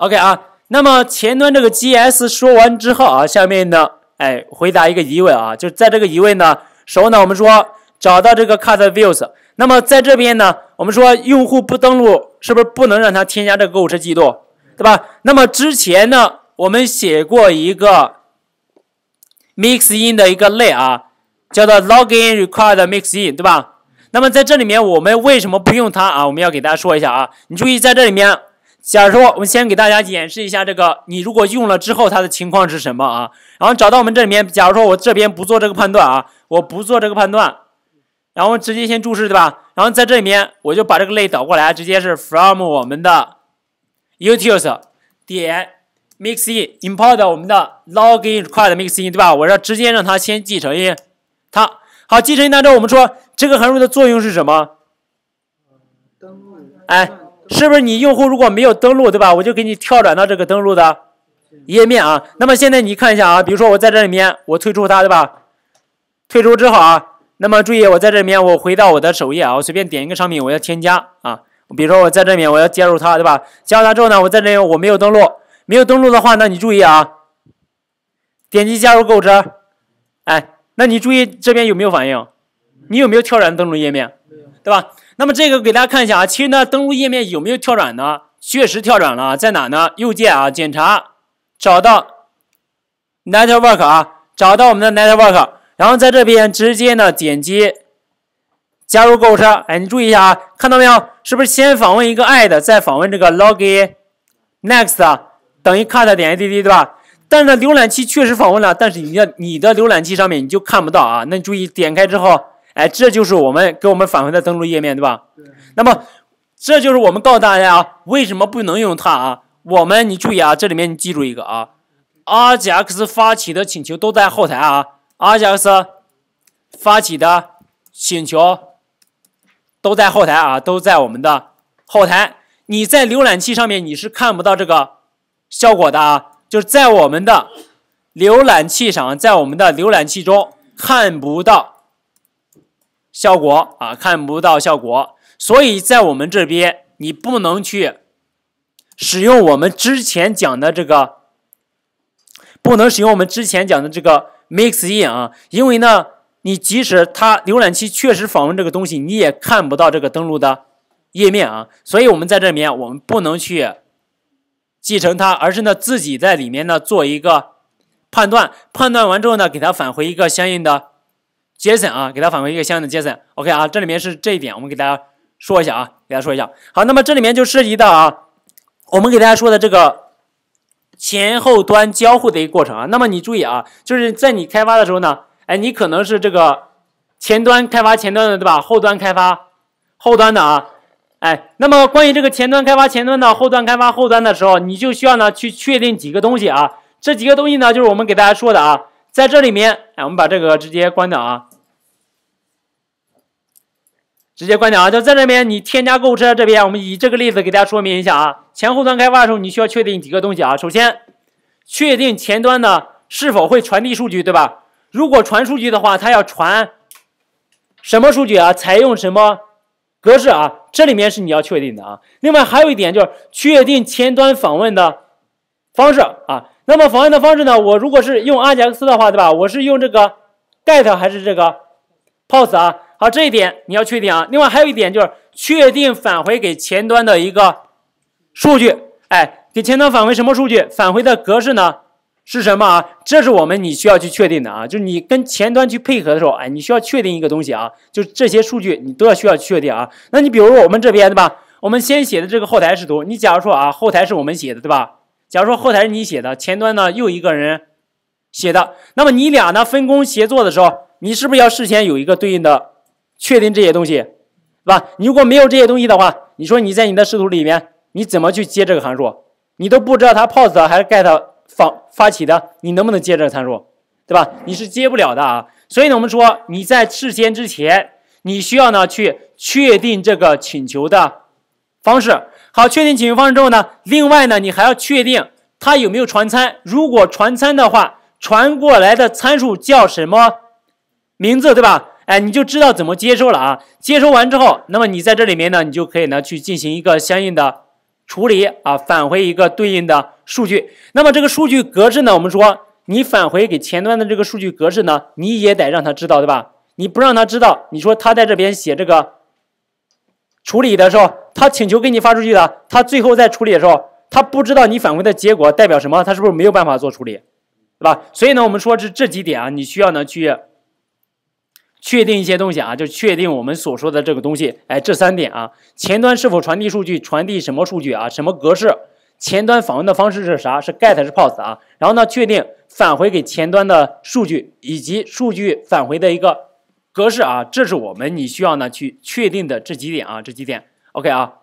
OK 啊，那么前端这个 GS 说完之后啊，下面呢，哎，回答一个疑问啊，就在这个疑问呢时候呢，我们说找到这个 c u t Views。那么在这边呢，我们说用户不登录是不是不能让他添加这个购物车记录，对吧？那么之前呢，我们写过一个 Mix In 的一个类啊，叫做 Login Required Mix In，对吧？那么在这里面，我们为什么不用它啊？我们要给大家说一下啊，你注意在这里面。假如说我们先给大家演示一下这个，你如果用了之后它的情况是什么啊？然后找到我们这里面，假如说我这边不做这个判断啊，我不做这个判断，然后直接先注释对吧？然后在这里面我就把这个类倒过来，直接是 from 我们的 utils 点 mix in import 我们的 l o g i n required mix in 对吧？我要直接让它先继承它。好，继承当中我们说这个函数的作用是什么？登录。哎。是不是你用户如果没有登录，对吧？我就给你跳转到这个登录的页面啊。那么现在你看一下啊，比如说我在这里面我退出它，对吧？退出之后啊，那么注意我在这里面我回到我的首页啊，我随便点一个商品我要添加啊。比如说我在这里面我要加入它，对吧？加入它之后呢，我在这里我没有登录，没有登录的话，那你注意啊，点击加入购物车，哎，那你注意这边有没有反应？你有没有跳转登录页面，对吧？那么这个给大家看一下啊，其实呢，登录页面有没有跳转呢？确实跳转了，在哪呢？右键啊，检查，找到 network 啊，找到我们的 network，然后在这边直接呢点击加入购物车。哎，你注意一下啊，看到没有？是不是先访问一个 add，再访问这个 login next 等于 c u t 点 add 对吧？但是呢，浏览器确实访问了，但是你的你的浏览器上面你就看不到啊。那你注意点开之后。哎，这就是我们给我们返回的登录页面，对吧？对。那么，这就是我们告诉大家啊，为什么不能用它啊？我们，你注意啊，这里面你记住一个啊 r g x 发起的请求都在后台啊 r g x 发起的请求都在后台啊，都在我们的后台。你在浏览器上面你是看不到这个效果的啊，就是在我们的浏览器上，在我们的浏览器中看不到。效果啊，看不到效果，所以在我们这边，你不能去使用我们之前讲的这个，不能使用我们之前讲的这个 Mix In 啊，因为呢，你即使它浏览器确实访问这个东西，你也看不到这个登录的页面啊，所以我们在这里面，我们不能去继承它，而是呢自己在里面呢做一个判断，判断完之后呢，给它返回一个相应的。JSON 啊，给它返回一个相应的 JSON。OK 啊，这里面是这一点，我们给大家说一下啊，给大家说一下。好，那么这里面就涉及到啊，我们给大家说的这个前后端交互的一个过程啊。那么你注意啊，就是在你开发的时候呢，哎，你可能是这个前端开发前端的对吧？后端开发后端的啊，哎，那么关于这个前端开发前端的，后端开发后端的时候，你就需要呢去确定几个东西啊。这几个东西呢，就是我们给大家说的啊，在这里面，哎，我们把这个直接关掉啊。直接关掉啊！就在这边，你添加购物车这边，我们以这个例子给大家说明一下啊。前后端开发的时候，你需要确定几个东西啊。首先，确定前端呢是否会传递数据，对吧？如果传数据的话，它要传什么数据啊？采用什么格式啊？这里面是你要确定的啊。另外还有一点就是确定前端访问的方式啊。那么访问的方式呢？我如果是用 r j x 的话，对吧？我是用这个 get 还是这个 post 啊？好，这一点你要确定啊。另外还有一点就是确定返回给前端的一个数据，哎，给前端返回什么数据？返回的格式呢是什么啊？这是我们你需要去确定的啊。就是你跟前端去配合的时候，哎，你需要确定一个东西啊，就这些数据你都要需要确定啊。那你比如说我们这边对吧？我们先写的这个后台视图，你假如说啊，后台是我们写的对吧？假如说后台是你写的，前端呢又一个人写的，那么你俩呢分工协作的时候，你是不是要事先有一个对应的？确定这些东西，是吧？你如果没有这些东西的话，你说你在你的视图里面你怎么去接这个函数？你都不知道它 post 还是 get 发发起的，你能不能接这个参数，对吧？你是接不了的啊。所以呢，我们说你在事先之前，你需要呢去确定这个请求的方式。好，确定请求方式之后呢，另外呢，你还要确定它有没有传参。如果传参的话，传过来的参数叫什么名字，对吧？哎，你就知道怎么接收了啊？接收完之后，那么你在这里面呢，你就可以呢去进行一个相应的处理啊，返回一个对应的数据。那么这个数据格式呢，我们说你返回给前端的这个数据格式呢，你也得让他知道，对吧？你不让他知道，你说他在这边写这个处理的时候，他请求给你发出去的，他最后在处理的时候，他不知道你返回的结果代表什么，他是不是没有办法做处理，对吧？所以呢，我们说是这几点啊，你需要呢去。确定一些东西啊，就确定我们所说的这个东西，哎，这三点啊，前端是否传递数据，传递什么数据啊，什么格式，前端访问的方式是啥，是 GET 是 POST 啊，然后呢，确定返回给前端的数据以及数据返回的一个格式啊，这是我们你需要呢去确定的这几点啊，这几点，OK 啊。